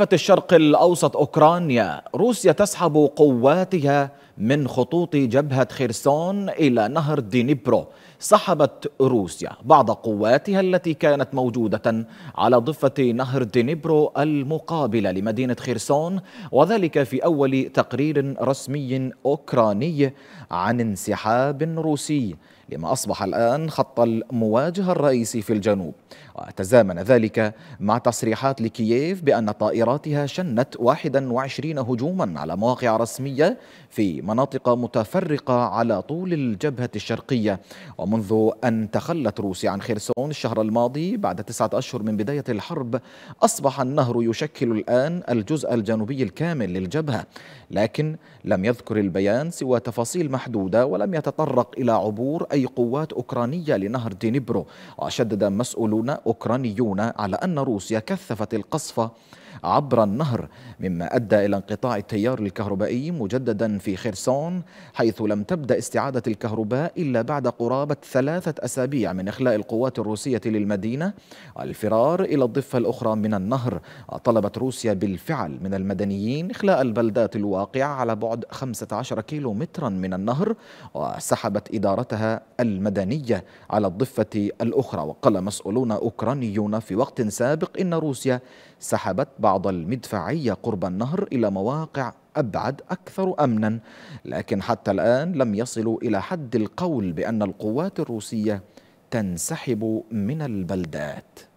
في الشرق الأوسط أوكرانيا روسيا تسحب قواتها من خطوط جبهة خيرسون إلى نهر دينيبرو سحبت روسيا بعض قواتها التي كانت موجودة على ضفة نهر دينيبرو المقابلة لمدينة خيرسون وذلك في أول تقرير رسمي أوكراني عن انسحاب روسي لما أصبح الآن خط المواجهة الرئيسي في الجنوب وتزامن ذلك مع تصريحات لكييف بأن طائراتها شنت 21 هجوما على مواقع رسمية في مناطق متفرقة على طول الجبهة الشرقية ومنذ أن تخلت روسيا عن خيرسون الشهر الماضي بعد تسعة أشهر من بداية الحرب أصبح النهر يشكل الآن الجزء الجنوبي الكامل للجبهة لكن لم يذكر البيان سوى تفاصيل محدودة ولم يتطرق إلى عبور أي قوات أوكرانية لنهر دينيبرو وشدد مسؤولون أوكرانيون على أن روسيا كثفت القصف عبر النهر مما أدى إلى انقطاع التيار الكهربائي مجددا في خرسون حيث لم تبدأ استعادة الكهرباء إلا بعد قرابة ثلاثة أسابيع من إخلاء القوات الروسية للمدينة الفرار إلى الضفة الأخرى من النهر طلبت روسيا بالفعل من المدنيين إخلاء البلدات الواقعة على بعد 15 كيلو مترا من النهر وسحبت إدارتها المدنية على الضفة الأخرى وقال مسؤولون أوكرانيون في وقت سابق إن روسيا سحبت بعض بعض المدفعية قرب النهر إلى مواقع أبعد أكثر أمنا لكن حتى الآن لم يصلوا إلى حد القول بأن القوات الروسية تنسحب من البلدات